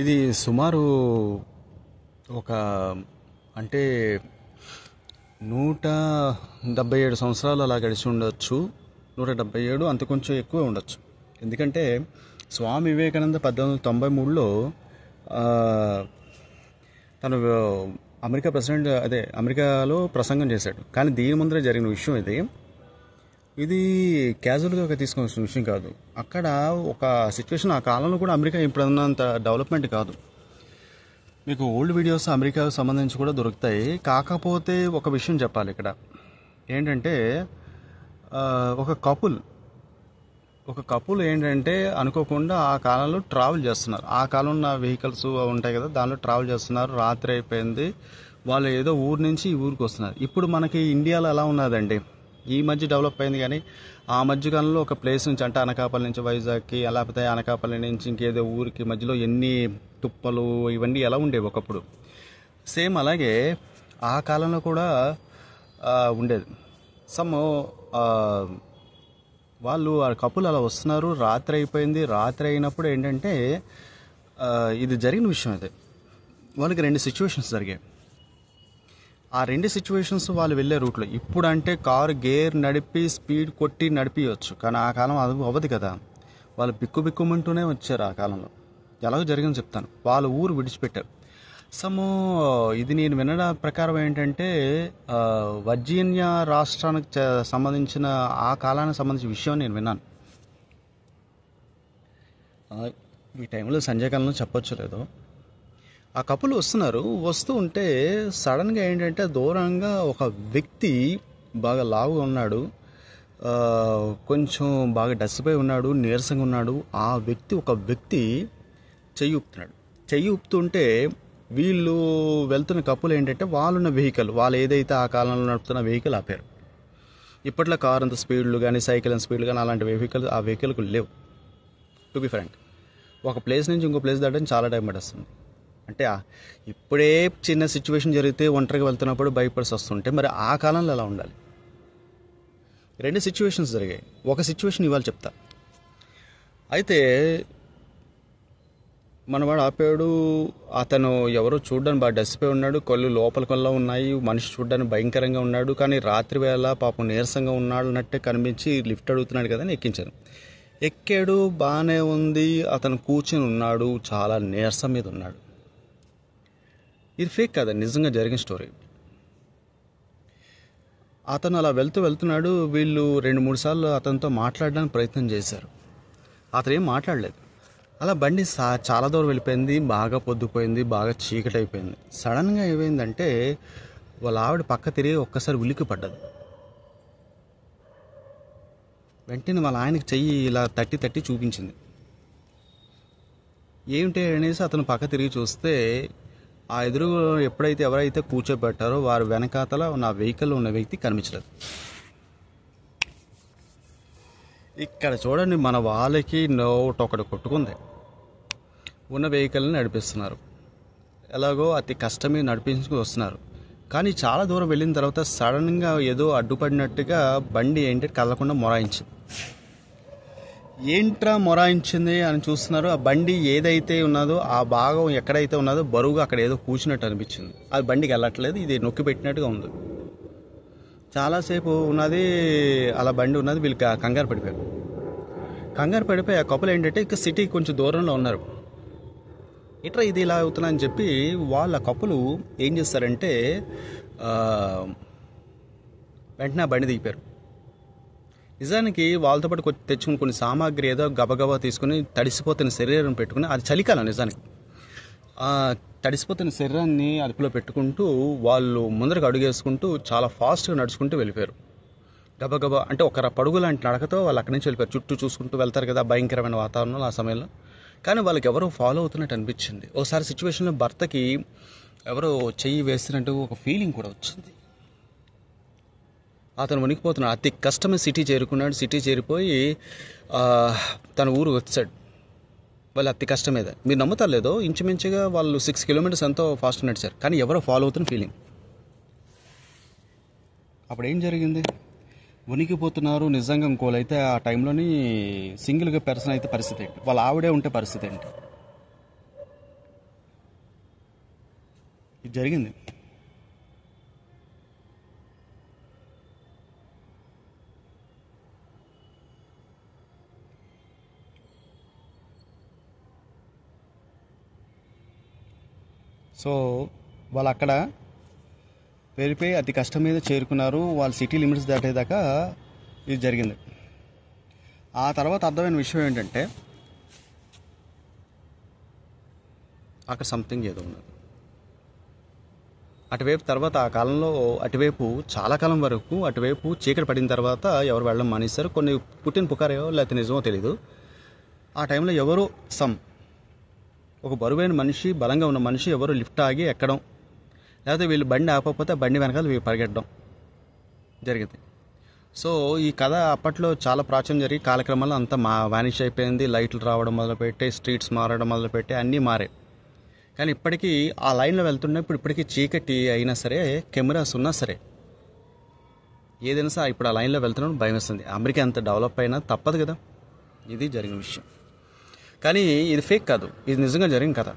ఇది సుమారు ఒక అంటే నూట డెబ్బై ఏడు సంవత్సరాలు అలా గడిచి ఉండొచ్చు నూట డెబ్బై ఏడు అంత కొంచెం ఎక్కువ ఉండొచ్చు ఎందుకంటే స్వామి వివేకానంద పద్దెనిమిది వందల తొంభై మూడులో తను అమెరికా ప్రెసిడెంట్ అదే అమెరికాలో ప్రసంగం చేశాడు కానీ దీని ముందరే జరిగిన విషయం ఇది ఇది క్యాజువల్గా తీసుకోవాల్సిన విషయం కాదు అక్కడ ఒక సిచ్యువేషన్ ఆ కాలంలో కూడా అమెరికా ఇప్పుడున్నంత డెవలప్మెంట్ కాదు మీకు ఓల్డ్ వీడియోస్ అమెరికాకు సంబంధించి కూడా దొరుకుతాయి కాకపోతే ఒక విషయం చెప్పాలి ఇక్కడ ఏంటంటే ఒక కపుల్ ఒక కపుల్ ఏంటంటే అనుకోకుండా ఆ కాలంలో ట్రావెల్ చేస్తున్నారు ఆ కాలంలో ఉన్న వెహికల్స్ ఉంటాయి కదా దానిలో ట్రావెల్ చేస్తున్నారు రాత్రి అయిపోయింది వాళ్ళు ఏదో ఊరు నుంచి ఈ ఊరికి వస్తున్నారు ఇప్పుడు మనకి ఇండియాలో ఎలా ఉన్నదండి ఈ మధ్య డెవలప్ అయింది కానీ ఆ మధ్యకాలంలో ఒక ప్లేస్ నుంచి అంటే అనకాపల్లి నుంచి వైజాగ్కి లేకపోతే అనకాపల్లి నుంచి ఇంకేదో ఊరికి మధ్యలో ఎన్ని తుప్పలు ఇవన్నీ ఎలా ఉండేవి ఒకప్పుడు సేమ్ అలాగే ఆ కాలంలో కూడా ఉండేది సమ్ వాళ్ళు ఆ కప్పులు అలా వస్తున్నారు రాత్రి అయిపోయింది రాత్రి అయినప్పుడు ఏంటంటే ఇది జరిగిన విషయం అది వాళ్ళకి రెండు సిచ్యువేషన్స్ జరిగాయి ఆ రెండు సిచ్యువేషన్స్ వాళ్ళు వెళ్ళే రూట్లో ఇప్పుడు అంటే కారు గేర్ నడిపి స్పీడ్ కొట్టి నడిపించవచ్చు కానీ ఆ కాలం అది అవ్వదు కదా వాళ్ళు బిక్కు బిక్కుమంటూనే వచ్చారు ఆ కాలంలో ఎలాగో జరిగింది చెప్తాను వాళ్ళ ఊరు విడిచిపెట్టారు సము ఇది నేను వినడం ప్రకారం ఏంటంటే వర్జీనియా రాష్ట్రానికి సంబంధించిన ఆ కాలానికి సంబంధించిన విషయం నేను విన్నాను ఈ టైంలో సంజయకాలంలో చెప్పొచ్చు లేదు ఆ కపులు వస్తున్నారు వస్తూ ఉంటే సడన్గా ఏంటంటే దూరంగా ఒక వ్యక్తి బాగా లావుగా ఉన్నాడు కొంచెం బాగా డస్సిపోయి ఉన్నాడు నీరసంగా ఉన్నాడు ఆ వ్యక్తి ఒక వ్యక్తి చెయ్యి ఊపుతున్నాడు చెయ్యి ఊపుతుంటే వీళ్ళు వెళ్తున్న కప్పులు ఏంటంటే వాళ్ళున్న వెహికల్ వాళ్ళు ఏదైతే ఆ కాలంలో నడుపుతున్న వెహికల్ ఆపారు ఇప్పట్లో కార్ అంత స్పీడ్లు కానీ సైకిల్ అంత స్పీడ్లు కానీ అలాంటి వెహికల్ ఆ వెహికల్కు లేవు టు బి ఫ్రాంక్ ఒక ప్లేస్ నుంచి ఇంకో ప్లేస్ దాటడానికి చాలా టైం పడేస్తుంది అంటే ఇప్పుడే చిన్న సిచ్యువేషన్ జరిగితే ఒంటరికి వెళ్తున్నప్పుడు భయపడిసి వస్తుంటే మరి ఆ కాలంలో ఎలా ఉండాలి రెండు సిచ్యువేషన్స్ జరిగాయి ఒక సిచ్యువేషన్ ఇవాళ చెప్తా అయితే మనవాడు ఆపాడు అతను ఎవరో చూడడానికి బాగా డసిపోయి ఉన్నాడు కళ్ళు లోపల కొల్ల ఉన్నాయి మనిషి చూడడానికి భయంకరంగా ఉన్నాడు కానీ రాత్రి వేళ పాపం నీరసంగా ఉన్నాడు అన్నట్టే కనిపించి లిఫ్ట్ అడుగుతున్నాడు కదా అని ఎక్కించాను ఎక్కాడు బాగానే ఉంది అతను కూర్చొని ఉన్నాడు చాలా నీరసం మీద ఉన్నాడు ఇది ఫేక్ కాదండి నిజంగా జరిగిన స్టోరీ అతను అలా వెళ్తూ వెళ్తున్నాడు వీళ్ళు రెండు మూడు సార్లు అతనితో మాట్లాడడానికి ప్రయత్నం చేశారు అతను ఏం మాట్లాడలేదు అలా బండి సా చాలా దూరం వెళ్ళిపోయింది బాగా పొద్దుపోయింది బాగా చీకటి అయిపోయింది సడన్గా ఏమైందంటే వాళ్ళ ఆవిడ పక్క తిరిగి ఒక్కసారి ఉలికి పడ్డది వెంటనే వాళ్ళ ఆయనకి చెయ్యి ఇలా తట్టి తట్టి చూపించింది ఏమిటి అనేసి అతను పక్క తిరిగి చూస్తే ఆ ఎదురు ఎప్పుడైతే ఎవరైతే కూర్చోబెట్టారో వారి వెనకాతల నా వెహికల్లో ఉన్న వ్యక్తి కనిపించలేదు ఇక్కడ చూడండి మన వాళ్ళకి నోట్ ఒకటి కొట్టుకుంది ఉన్న వెహికల్ని నడిపిస్తున్నారు ఎలాగో అతి కష్టమే నడిపించుకు వస్తున్నారు కానీ చాలా దూరం వెళ్ళిన తర్వాత సడన్గా ఏదో అడ్డుపడినట్టుగా బండి ఏంటి కదలకుండా మొరాయించింది ఏంట్రా మొరాయించింది అని చూస్తున్నారు ఆ బండి ఏదైతే ఉన్నదో ఆ భాగం ఎక్కడైతే ఉన్నదో బరువుగా అక్కడ ఏదో కూర్చున్నట్టు అనిపించింది అది బండికి వెళ్ళట్లేదు ఇది నొక్కి పెట్టినట్టుగా ఉంది చాలాసేపు ఉన్నది అలా బండి ఉన్నది వీళ్ళు కంగారు పడిపోయారు కంగారు పడిపోయి ఆ కపులు ఏంటంటే ఇక సిటీ కొంచెం దూరంలో ఉన్నారు ఇట్రా ఇది ఇలా అవుతున్నా అని చెప్పి వాళ్ళ కప్పులు ఏం చేస్తారంటే వెంటనే బండి దిగిపోయారు నిజానికి వాళ్ళతో పాటు తెచ్చుకుని కొన్ని సామాగ్రి ఏదో గబగబా తీసుకుని తడిసిపోతున్న శరీరం పెట్టుకుని అది చలికాలం నిజానికి తడిసిపోతున్న శరీరాన్ని అదుపులో పెట్టుకుంటూ వాళ్ళు ముందరకు అడుగేసుకుంటూ చాలా ఫాస్ట్గా నడుచుకుంటూ వెళ్ళిపోయారు గబగబా అంటే ఒక పడుగు లాంటి నడకతో వాళ్ళు అక్కడి నుంచి వెళ్ళిపోయారు చుట్టూ చూసుకుంటూ వెళ్తారు కదా భయంకరమైన వాతావరణంలో ఆ సమయంలో కానీ వాళ్ళకి ఎవరో ఫాలో అవుతున్నట్టు అనిపించింది ఒకసారి సిచ్యువేషన్లో భర్తకి ఎవరో చెయ్యి వేస్తున్నట్టు ఒక ఫీలింగ్ కూడా వచ్చింది అతను వణికిపోతున్నాడు అతి కష్టమే సిటీ చేరుకున్నాడు సిటీ చేరిపోయి తన ఊరు వచ్చాడు వాళ్ళు అతి కష్టమేద మీరు లేదో ఇంచుమించుగా వాళ్ళు సిక్స్ కిలోమీటర్స్ ఎంతో ఫాస్ట్ నడిచారు కానీ ఎవరో ఫాలో అవుతున్న ఫీలింగ్ అప్పుడు ఏం జరిగింది వణికిపోతున్నారు నిజంగా ఇంకోళ్ళు అయితే ఆ టైంలోని సింగిల్గా పెర్సన్ అయితే పరిస్థితి ఏంటి వాళ్ళ ఆవిడే ఉంటే పరిస్థితి ఏంటి ఇది జరిగింది సో వాళ్ళు అక్కడ పేరుపై అతి కష్టం మీద చేరుకున్నారు వాళ్ళు సిటీ లిమిట్స్ దాటేదాకా ఇది జరిగింది ఆ తర్వాత అర్థమైన విషయం ఏంటంటే అక్కడ సంథింగ్ ఏదో ఉన్నది అటువైపు తర్వాత ఆ కాలంలో అటువైపు చాలా కాలం వరకు అటువైపు చీకటి పడిన తర్వాత ఎవరు వెళ్ళడం మానేస్తారు కొన్ని పుట్టిన పుకారో లేకపోతే నిజమో తెలీదు ఆ టైంలో ఎవరో సమ్ ఒక బరువైన మనిషి బలంగా ఉన్న మనిషి ఎవరు లిఫ్ట్ ఆగి ఎక్కడం లేకపోతే వీళ్ళు బండి ఆపకపోతే బండి వెనకాల వీళ్ళు పరిగెట్టడం జరిగింది సో ఈ కథ అప్పట్లో చాలా ప్రాచుర్యం జరిగి కాలక్రమంలో అంతా మా వానిష్ అయిపోయింది లైట్లు రావడం మొదలుపెట్టి స్ట్రీట్స్ మారడం మొదలుపెట్టి అన్నీ మారాయి కానీ ఇప్పటికీ ఆ లైన్లో వెళ్తున్నప్పుడు ఇప్పటికీ చీకటి అయినా సరే కెమెరాస్ ఉన్నా సరే ఏదైనా సార్ ఇప్పుడు ఆ లైన్లో వెళ్తున్నాం భయం వస్తుంది అమెరికా ఎంత డెవలప్ అయినా తప్పదు కదా ఇది జరిగిన విషయం కానీ ఇది ఫేక్ కాదు ఇది నిజంగా జరిగిన కథ